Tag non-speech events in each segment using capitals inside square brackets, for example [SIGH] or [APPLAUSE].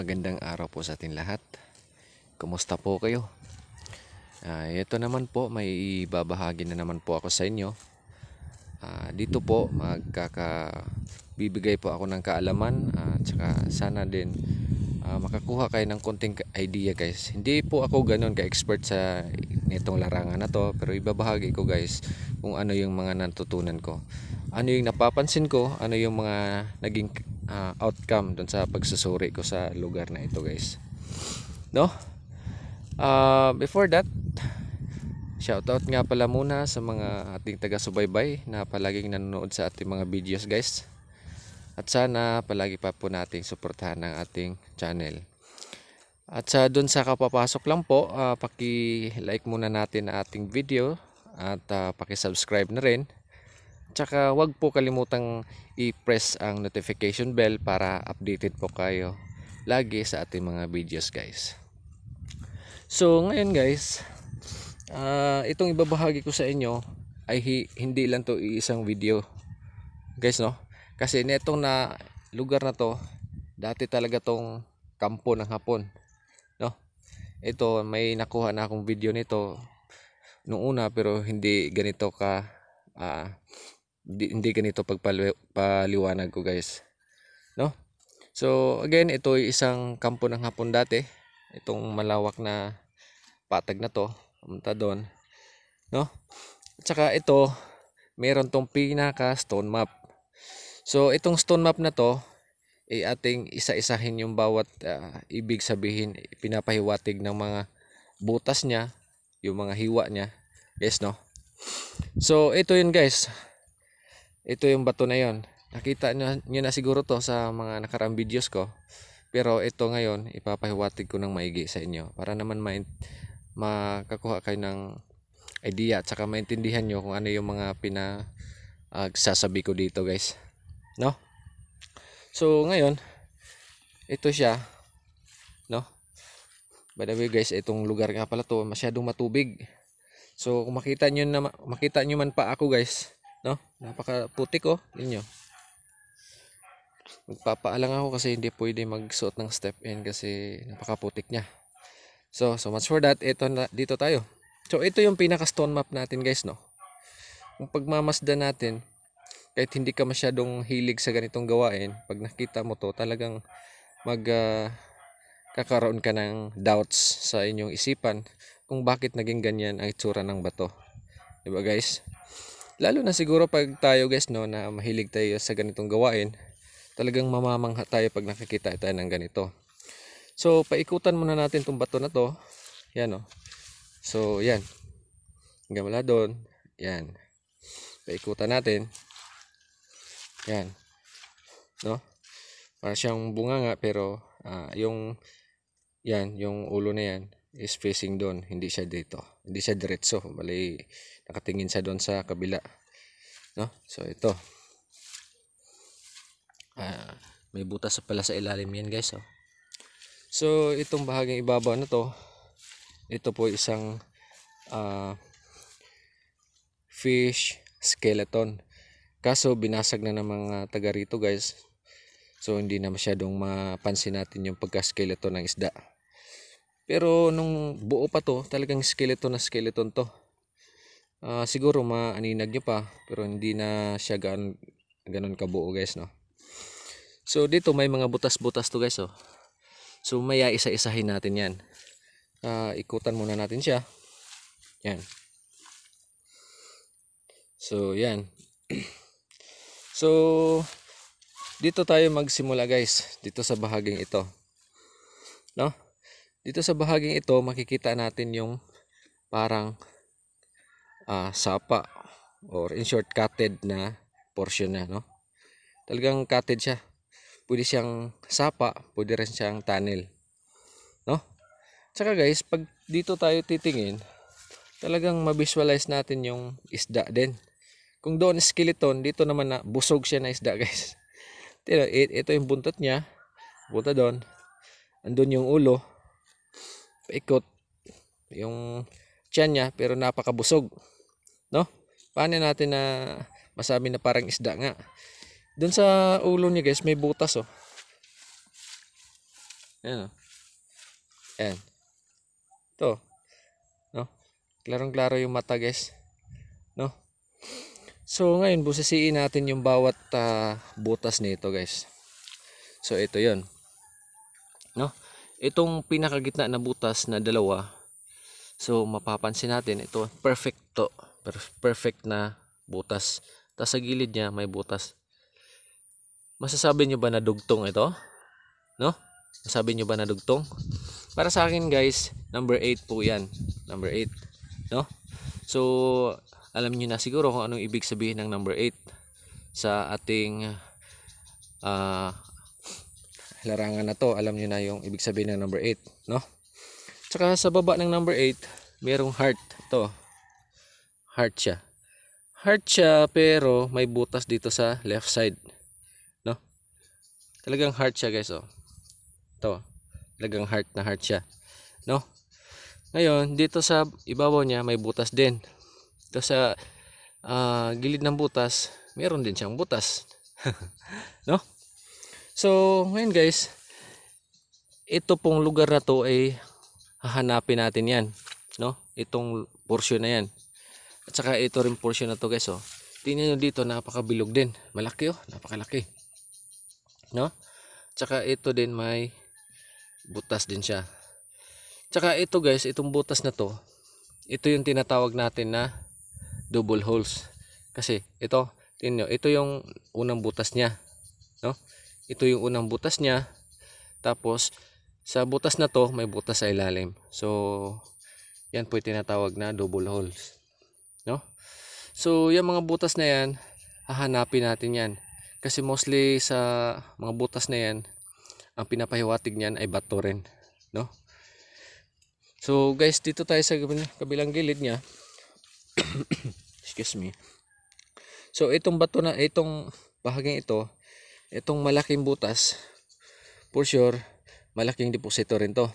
magandang araw po sa ating lahat. Kumusta po kayo? Uh, ito naman po, may ibabahagi na naman po ako sa inyo. Uh, dito po, magkaka bibigay po ako ng kaalaman at uh, saka sana din uh, makakuha kayo ng konting idea guys. Hindi po ako ganoon ka-expert sa nitong larangan na to pero ibabahagi ko guys kung ano yung mga natutunan ko. Ano yung napapansin ko, ano yung mga naging uh, outcome dun sa pagsusuri ko sa lugar na ito guys no uh, before that Shoutout nga pala muna sa mga ating taga-subaybay na palaging nanonood sa ating mga videos guys. At sana palagi pa po nating suportahan ang ating channel. At sa doon sa kapapasok lang po, uh, paki-like muna natin ang ating video at uh, paki-subscribe na rin Tsaka wag po kalimutang i-press ang notification bell para updated po kayo lagi sa ating mga videos guys. So ngayon guys, uh, itong ibabahagi ko sa inyo ay hindi lang to iisang video guys no. Kasi netong na lugar na to, dati talaga tong kampo ng hapon. No? Ito may nakuha na akong video nito nung una pero hindi ganito ka uh, Di, hindi ganito pagpaliwanag ko guys. No? So again, ito ay isang kampo ng hapon dati. Itong malawak na patag na to. Pumunta doon. No? At saka ito, meron tong pinaka stone map. So itong stone map na to, ay ating isa-isahin yung bawat uh, ibig sabihin pinapahiwatig ng mga butas niya, yung mga hiwa niya. Yes, no? So ito yun guys ito yung bato na yon nakita nyo, na siguro to sa mga nakaraang videos ko pero ito ngayon ipapahiwatig ko ng maigi sa inyo para naman makakuha kayo ng idea at saka maintindihan nyo kung ano yung mga pinagsasabi uh, ko dito guys no so ngayon ito siya no by the way guys itong lugar nga pala to masyadong matubig so kung makita nyo, na, makita nyo man pa ako guys No? napaka putik oh. Yun yun. Magpapaalang ako kasi hindi pwede magsuot ng step in kasi napaka putik niya. So, so much for that. Ito na, dito tayo. So, ito yung pinaka stone map natin guys, no? Kung pagmamasdan natin, kahit hindi ka masyadong hilig sa ganitong gawain, pag nakita mo to, talagang mag uh, kakaroon ka ng doubts sa inyong isipan kung bakit naging ganyan ang itsura ng bato. Diba guys? Lalo na siguro pag tayo guys no na mahilig tayo sa ganitong gawain, talagang mamamangha tayo pag nakikita tayo ng ganito. So paikutan muna natin tong bato na to. Yan no. Oh. So yan. Hanggang mula doon. Yan. Paikutan natin. Yan. No? Para siyang bunga nga pero uh, yung yan, yung ulo na yan spacing doon, hindi siya dito. Hindi siya diretso, bali nakatingin siya doon sa kabila. No? So ito. Ah, may butas pala sa ilalim 'yan, guys, oh. So itong bahaging ibabaw na to, ito po isang uh, fish skeleton. Kaso binasag na ng mga taga rito, guys. So hindi na masyadong mapansin natin yung pagka-skeleton ng isda. Pero nung buo pa to, talagang skeleton na skeleton to. Uh, siguro maaninag nyo pa, pero hindi na siya ganun, ganun kabuo guys, no? So dito may mga butas-butas to guys, oh. So maya isa-isahin natin yan. Uh, ikutan muna natin siya. Yan. So yan. [CLEARS THROAT] So dito tayo magsimula guys, dito sa bahaging ito. No? Dito sa bahaging ito, makikita natin yung parang uh, sapa or in short cutted na portion na. No? Talagang cutted siya. Pwede siyang sapa, pwede rin siyang tunnel. No? Tsaka guys, pag dito tayo titingin, talagang mabisualize natin yung isda din. Kung doon skeleton, dito naman na busog siya na isda [LAUGHS] guys. Ito, ito yung buntot niya. Punta doon. Andun yung ulo paikot yung tiyan niya pero napakabusog. No? Paano natin na masabi na parang isda nga? Doon sa ulo niya guys, may butas oh. Ayan oh. Ayan. Ito. No? Klarong-klaro yung mata guys. No? So ngayon, busisiin natin yung bawat uh, butas nito guys. So ito yon No? Itong pinakagitna na butas na dalawa, so mapapansin natin ito perfecto, perfect na butas. Tapos sa gilid niya may butas. Masasabi niyo ba na dugtong ito? No? Masabi niyo ba na dugtong? Para sa akin guys, number 8 po 'yan. Number 8, no? So, alam niyo na siguro kung anong ibig sabihin ng number 8 sa ating uh, larangan na to, alam niyo na yung ibig sabihin ng number 8, no? Tsaka sa baba ng number 8, merong heart. to Heart siya. Heart siya pero may butas dito sa left side. No? Talagang heart siya guys, oh. to Talagang heart na heart siya. No? Ngayon, dito sa ibabaw niya may butas din. Ito sa uh, gilid ng butas, meron din siyang butas. [LAUGHS] no? So, ngayon guys, ito pong lugar na to ay hahanapin natin yan. No? Itong portion na yan. At saka ito rin portion na to guys. Oh. Tingnan niyo dito, napakabilog din. Malaki oh, napakalaki. No? At saka ito din may butas din siya. At saka ito guys, itong butas na to, ito yung tinatawag natin na double holes. Kasi ito, tingnan niyo, ito yung unang butas niya. No? ito yung unang butas niya tapos sa butas na to may butas sa ilalim so yan po yung tinatawag na double holes no so yung mga butas na yan hahanapin natin yan kasi mostly sa mga butas na yan ang pinapahiwatig niyan ay bato rin no so guys dito tayo sa kabilang gilid niya [COUGHS] excuse me so itong bato na itong bahaging ito itong malaking butas for sure malaking deposito rin to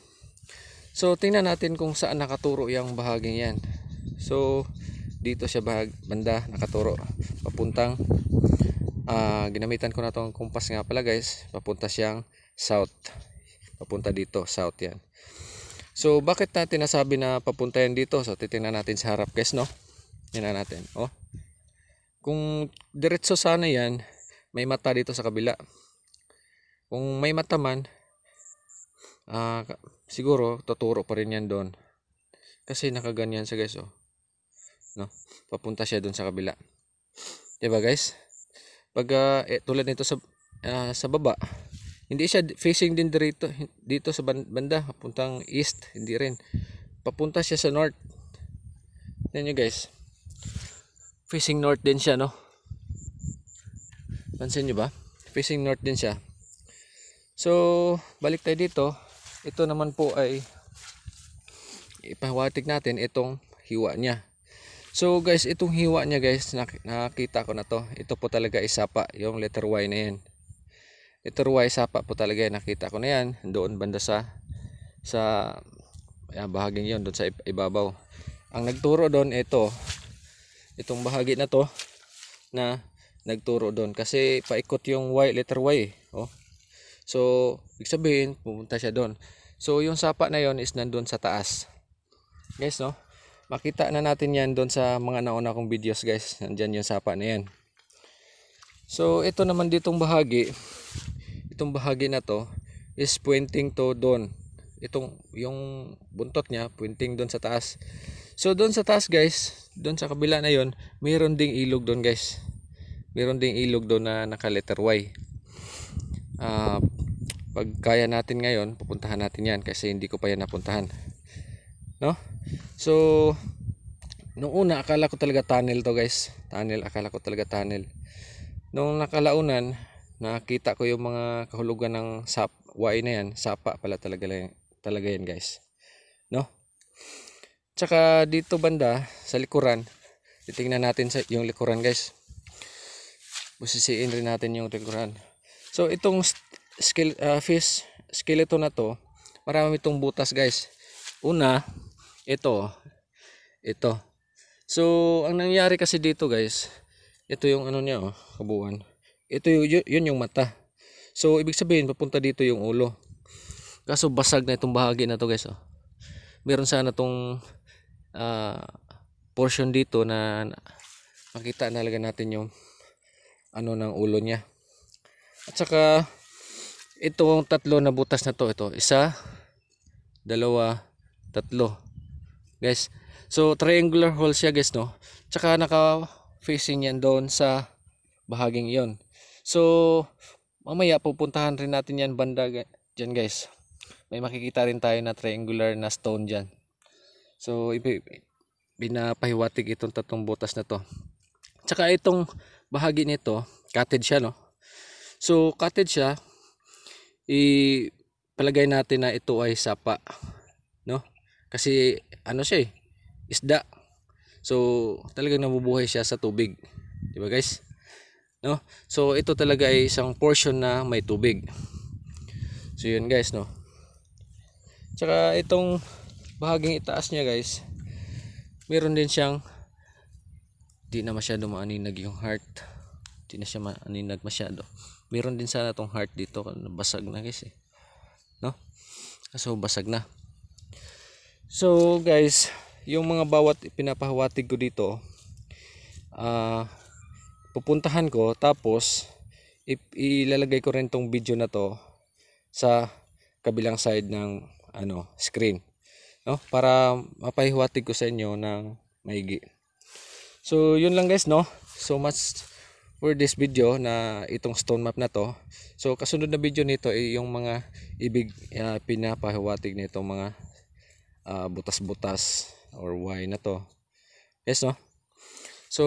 so tingnan natin kung saan nakaturo yung bahaging yan so dito siya bahag banda nakaturo papuntang uh, ginamitan ko na tong kumpas nga pala guys papunta siyang south papunta dito south yan so bakit natin nasabi na papunta yan dito so titingnan natin sa harap guys no tingnan natin oh kung diretso sana yan may mata dito sa kabila. Kung may mata man, uh, siguro tuturo pa rin yan doon. Kasi nakaganyan siya guys oh. No? Papunta siya doon sa kabila. 'Di ba guys? Pag uh, eh, tulad nito sa uh, sa baba, hindi siya facing din dito dito sa banda papuntang east, hindi rin. Papunta siya sa north. Yan guys. Facing north din siya no. Pansin nyo ba? Facing north din siya. So, balik tayo dito. Ito naman po ay ipawatik natin itong hiwa niya. So guys, itong hiwa niya guys, nakita ko na to. Ito po talaga isapa, yung letter Y na yan. Letter Y sapa po talaga, nakita ko na yan. Doon banda sa, sa ayan, bahaging yon doon sa ibabaw. Ang nagturo doon, ito. Itong bahagi na to, na nagturo doon kasi paikot yung Y letter Y eh. oh. So ibig sabihin pumunta siya doon. So yung sapa na yon is nandoon sa taas. Guys no. Makita na natin yan doon sa mga nauna kong videos guys. Nandiyan yung sapa na yan. So ito naman ditong bahagi itong bahagi na to is pointing to doon. Itong yung buntot niya pointing doon sa taas. So doon sa taas guys, doon sa kabila na yon, mayroon ding ilog doon guys meron ding ilog doon na naka letter Y uh, pag kaya natin ngayon pupuntahan natin yan kasi hindi ko pa yan napuntahan no so nung una akala ko talaga tunnel to guys tunnel akala ko talaga tunnel nung nakalaunan nakita ko yung mga kahulugan ng sap Y na yan sapa pala talaga, talaga yan guys no tsaka dito banda sa likuran titingnan natin sa yung likuran guys busisiin rin natin yung regulan. So itong skill, uh, ah, fish skeleton na to, marami itong butas guys. Una, ito. Ito. So ang nangyari kasi dito guys, ito yung ano niya oh, kabuuan. Ito yun, yun yung mata. So ibig sabihin papunta dito yung ulo. Kaso basag na itong bahagi na to guys oh. Meron sana tong uh, portion dito na makita talaga natin yung ano ng ulo niya. At saka itong tatlo na butas na to, ito, isa, dalawa, tatlo. Guys, so triangular hole siya guys no. Tsaka naka facing yan doon sa bahaging yon. So mamaya pupuntahan rin natin yan banda diyan, guys. May makikita rin tayo na triangular na stone diyan. So ipi binapahiwatig itong tatlong butas na to. Tsaka itong bahagi nito, cottage siya, no? So, cottage siya, ipalagay natin na ito ay sapa, no? Kasi, ano siya eh, isda. So, talagang nabubuhay siya sa tubig. Di ba guys? No? So, ito talaga ay isang portion na may tubig. So, yun guys, no? Tsaka, itong bahaging itaas niya guys, meron din siyang di na masyado maaninag yung heart di na siya maaninag masyado meron din sana tong heart dito basag na guys eh no so basag na so guys yung mga bawat pinapahawatig ko dito uh, pupuntahan ko tapos if ilalagay ko rin tong video na to sa kabilang side ng ano screen no para mapahiwatig ko sa inyo ng maigi So yun lang guys no. So much for this video na itong stone map na to. So kasunod na video nito ay yung mga ibig uh, pinapahiwatig nitong mga ah, butas-butas uh, or why na to. Yes no. So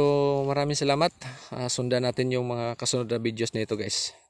maraming salamat. Uh, sundan natin yung mga kasunod na videos nito guys.